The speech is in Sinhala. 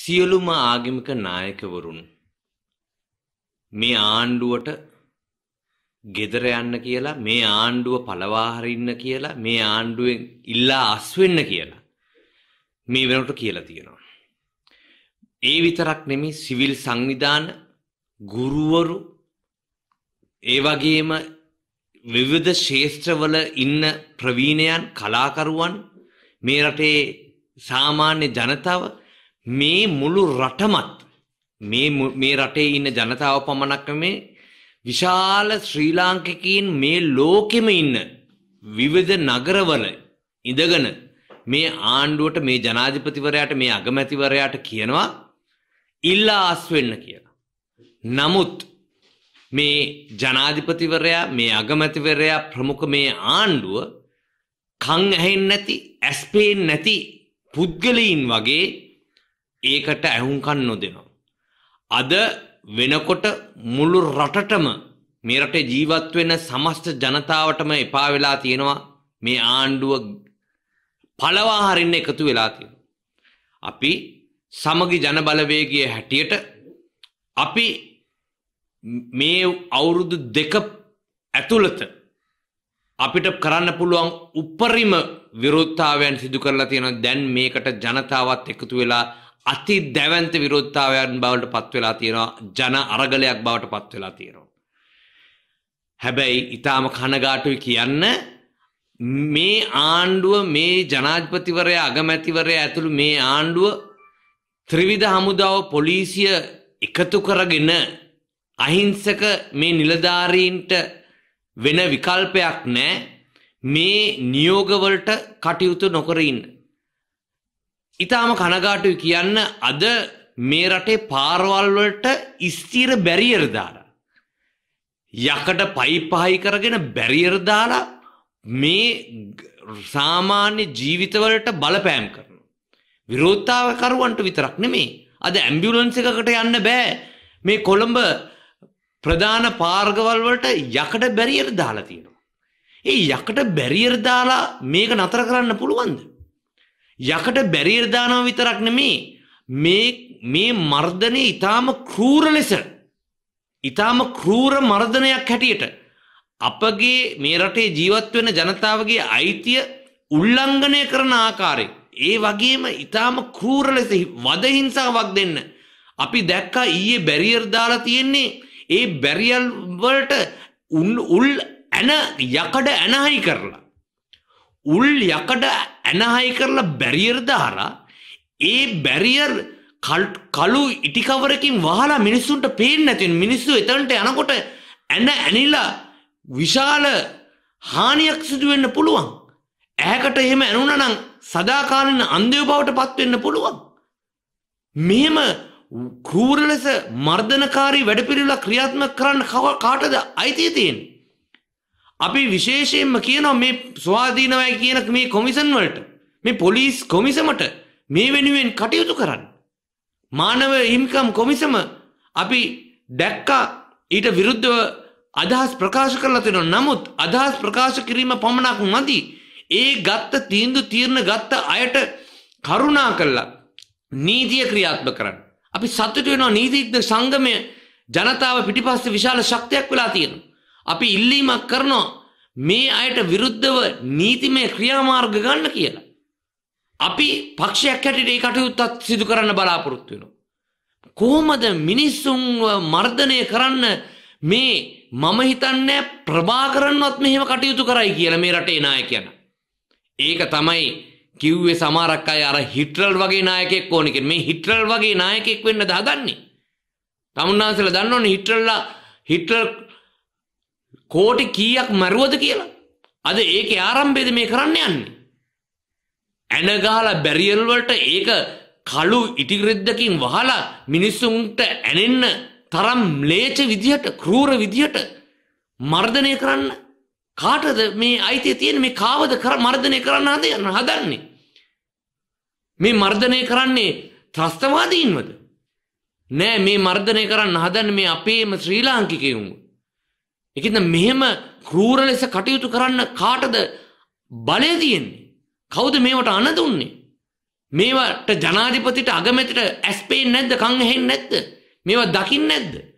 සියලුම ආගමික නායකවරුන් මේ ආණ්ඩුවට ගෙදර යන්න කියලා මේ ආණ්ඩුව පළවා හරින්න කියලා මේ ආණ්ඩුවෙන් ඉල්ලා අස් වෙන්න කියලා මේ වෙනකොට කියලා තියෙනවා. ඒ විතරක් නෙමේ සිවිල් සංවිධාන ගුරුවරු ඒ වගේම විවිධ ශේෂ්ත්‍රවල ඉන්න ප්‍රවීණයන් කලාකරුවන් මේ රටේ සාමාන්‍ය ජනතාව මේ මුළු රටමත් මේ මේ රටේ ඉන්න ජනතාව පමණක් මේ විශාල ශ්‍රී ලාංකිකයින් මේ ලෝකෙම ඉන්න විවිධ නගරවල ඉඳගෙන මේ ආණ්ඩුවට මේ ජනාධිපතිවරයාට මේ අගමැතිවරයාට කියනවා ඉල්ලා අස් වෙන්න කියලා. නමුත් මේ ජනාධිපතිවරයා මේ අගමැතිවරයා ප්‍රමුඛ මේ ආණ්ඩුව කන් ඇහෙන්නේ නැති ඇස් පේන්නේ නැති පුද්ගලයින් වගේ ඒකට ඇහුම්කන් නොදෙනවා. අද වෙනකොට මුළු රටටම මේ රටේ ජීවත් වෙන සමස්ත ජනතාවටම එපා වෙලා තියෙනවා මේ ආණ්ඩුව පළවා හරින්න එකතු වෙලා තියෙනවා. අපි සමගි ජනබලවේගයේ හැටියට අපි මේ අවුරුදු දෙක ඇතුළත අපිට කරන්න පුළුවන් උපරිම විරෝධතාවයන් සිදු කරලා තියෙනවා දැන් මේකට ජනතාවත් එකතු වෙලා අති දැවන්ත විරෝධතාවයන් බවට පත්වෙලා තියෙනවා ජන අරගලයක් බවට පත්වෙලා තියෙනවා. හැබැයි ඉතාම කනගාටුයි කියන්න මේ ආණ්ඩුව මේ ජනාධපතිවරය අගමැතිවරය ඇතුළු මේ ආණ්ඩුව ත්‍රිවිධ හමුදාව පොලිසිය එකතු කරගෙන අහිංසක මේ නිලධාරීන්ට වෙන විකල්පයක් නෑ මේ නියෝගවලට කටයුතු නොකරඉන්න. ඉතාම කනගාටුයි කියන්න අද මේ රටේ පාරවල් වලට ස්ථිර බැරියර් දාලා යකඩ පයිප් හයි කරගෙන බැරියර් දාලා මේ සාමාන්‍ය ජීවිතවලට බලපෑම් කරනවා. විරෝධතාවකරුවන්ට විතරක් නෙමේ. අද ඇම්බියුලන්ස් එකකට යන්න බෑ. මේ කොළඹ ප්‍රධාන පාර්ගවල් වලට යකඩ බැරියර් දාලා තියෙනවා. ඒ යකඩ බැරියර් දාලා මේක නතර කරන්න පුළුවන්ද? යකට බැරියර් දානවා විතරක් නෙමේ මේ මේ මර්ධනය ඊටාම ක්‍රූර ලෙස ඊටාම ක්‍රූර මර්ධනයක් හැටියට අපගේ මේ රටේ ජීවත් වෙන ජනතාවගේ අයිතිය උල්ලංඝනය කරන ආකාරය ඒ වගේම ඊටාම ක්‍රූර ලෙස වද හිංසාවක් දෙන්න අපි දැක්කා ඊයේ බැරියර් දාලා තියෙන්නේ ඒ බැරියල් වලට උල් ඇන යකඩ ඇනහයි කරලා උල් යකඩ ඇනහයි කරලා බැරියර් දාලා ඒ බැරියර් කළු ඉටිකවරකින් වහලා මිනිස්සුන්ට පේන්න ඇතින් මිනිස්සු එතනට යනකොට ඇන ඇනිලා විශාල හානියක් සිදුවෙන්න පුළුවන්. ඇහැකට එහෙම ඇනුනනම් සදාකාලින අන්දයෝ බවට පත්වෙන්න පුළුවන්. මෙහෙම කූර ලෙස මර්ධනකාරී වැඩපිළිවෙලක් ක්‍රියාත්මක කරන්න කාටද අයිතිය තියෙන්නේ? අපි විශේෂයෙන්ම කියනවා මේ ස්වාධීනවයි කියන මේ කොමිසන් වලට මේ පොලිස් කොමිසමට මේ වෙනුවෙන් කටයුතු කරන්න. මානව හිමිකම් කොමිසම අපි දැක්කා ඊට විරුද්ධව අදහස් ප්‍රකාශ කරලා තිනවා. නමුත් අදහස් ප්‍රකාශ කිරීම පමණක් නැති ඒ ගත්ත තීන්දුව තීරණ ගත්ත අයට කරුණා කළා නීතිය ක්‍රියාත්මක කරන්න. අපි සතුටු වෙනවා නීතිඥ සංගමය ජනතාව පිටිපස්සේ විශාල ශක්තියක් වෙලා තියෙනවා. අපි ඉල්ලීමක් කරනවා මේ අයට විරුද්ධව නීතිමය ක්‍රියාමාර්ග ගන්න කියලා. අපි පක්ෂයක් හැටියට ඒ කටයුත්තත් සිදු කරන්න බලාපොරොත්තු වෙනවා. කොහොමද මිනිස්සුන්ව මර්ධනය කරන්න මේ මම හිතන්නේ ප්‍රභාකරන්වත් මෙහෙම කටයුතු කරයි කියලා මේ රටේ නායකයන. ඒක තමයි කිව්වේ සමහරක් අය අර හිට්ලර් වගේ නායකයෙක් ඕනේ කියලා. මේ හිට්ලර් වගේ නායකයෙක් වෙන්න හදන්නේ. තමුන්නාන්සලා දන්නවනේ හිට්ලර්ලා හිට්ලර් කෝටි කීයක් මැරුවද කියලා. අද ඒකේ ආරම්භයේද මේ කරන්න යන්නේ. ඇන ගහලා බැරියල් වලට ඒක කළු ඉටිරෙද්දකින් වහලා මිනිස්සුන්ට ඇනෙන්න තරම් ලේච විදිහට කෲර විදිහට මර්ධනය කරන්න කාටද මේ අයිතිය තියෙන මේ කාවද කර මර්ධනය කරන්න හදන්න හදන්නේ මේ මර්ධනය කරන්නේ ත්‍රස්තවාදීන්වද නෑ මේ මර්ධනය කරන්න හදන්නේ මේ අපේම ශ්‍රී ලාංකිකයුන්ව ඒකින්ද මෙහෙම ක්‍රූර ලෙස කටයුතු කරන්න කාටද බලය තියෙන්නේ? කවුද මේවට අණ දුන්නේ? මේවට ජනාධිපතිට අගමැතිට ඇස් පේන්නේ නැද්ද? කන් ඇහෙන්නේ නැද්ද? මේවා දකින්නේ නැද්ද?